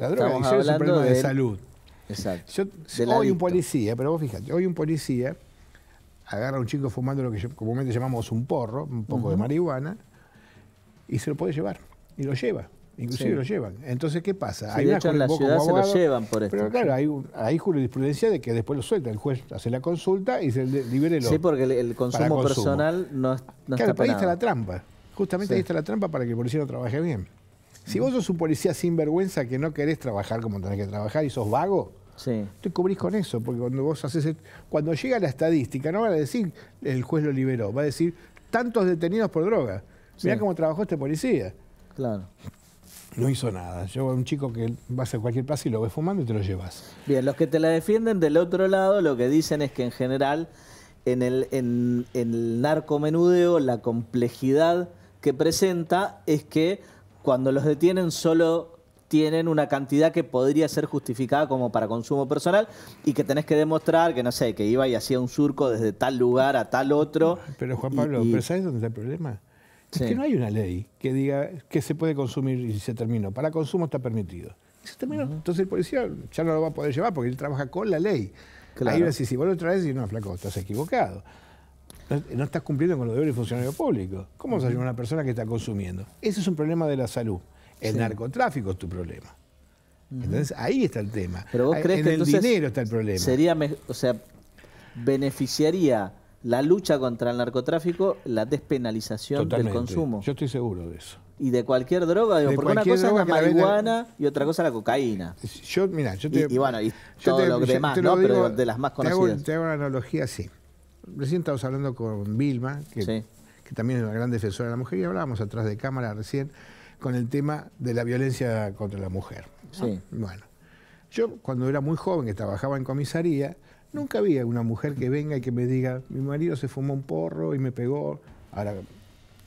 La droga es un problema de, salud. Exacto. hoy un policía, pero vos fíjate, hoy un policía agarra a un chico fumando lo que comúnmente llamamos un porro, un poco de marihuana, y se lo puede llevar. Y lo lleva. Inclusive lo llevan. Entonces, ¿qué pasa? hay de hecho, en la ciudad se lo llevan por esto. Pero claro, hay, jurisprudencia de que después lo suelta. El juez hace la consulta y se libere lo Sí, porque el, consumo personal no, es. claro, está ahí está la trampa. Justamente ahí está la trampa para que el policía no trabaje bien. Si vos sos un policía sinvergüenza que no querés trabajar como tenés que trabajar y sos vago, te cubrís con eso, porque cuando vos haces cuando llega la estadística, no van a decir el juez lo liberó, va a decir tantos detenidos por droga. Mirá cómo trabajó este policía. Claro. No hizo nada. Yo a un chico que vas a cualquier plaza y lo ves fumando y te lo llevas. Bien, los que te la defienden del otro lado lo que dicen es que en general en el, en, en el narcomenudeo la complejidad que presenta es que cuando los detienen solo tienen una cantidad que podría ser justificada como para consumo personal y que tenés que demostrar que, no sé, que iba y hacía un surco desde tal lugar a tal otro. Pero Juan Pablo, ¿sabes dónde está el problema? Es que no hay una ley que diga que se puede consumir y se terminó. Para consumo está permitido. Se terminó. Entonces el policía ya no lo va a poder llevar porque él trabaja con la ley. Ahí va a decir, si vuelve otra vez y no, flaco, estás equivocado no, estás cumpliendo con los deberes de funcionario público. ¿Cómo vas a ayudar a una persona que está consumiendo? Ese es un problema de la salud. El narcotráfico es tu problema. Entonces ahí está el tema. Pero vos crees que el dinero está el problema. Sería, o sea, beneficiaría la lucha contra el narcotráfico la despenalización del consumo. Yo estoy seguro de eso. Y de cualquier droga, de porque una cosa es la marihuana y otra cosa la cocaína. Yo, mira, yo te... y, bueno, y todo lo demás, ¿no? Pero de las más conocidas. Te hago, una analogía así. Recién estábamos hablando con Vilma, que, también es una gran defensora de la mujer, y hablábamos atrás de cámara recién con el tema de la violencia contra la mujer. Bueno, yo cuando era muy joven, que trabajaba en comisaría, nunca había una mujer que venga y que me diga, mi marido se fumó un porro y me pegó. Ahora,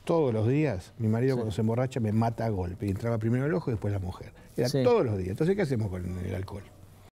todos los días, mi marido cuando se emborracha me mata a golpe. Y entraba primero el ojo y después la mujer. Era todos los días. Entonces, ¿qué hacemos con el alcohol?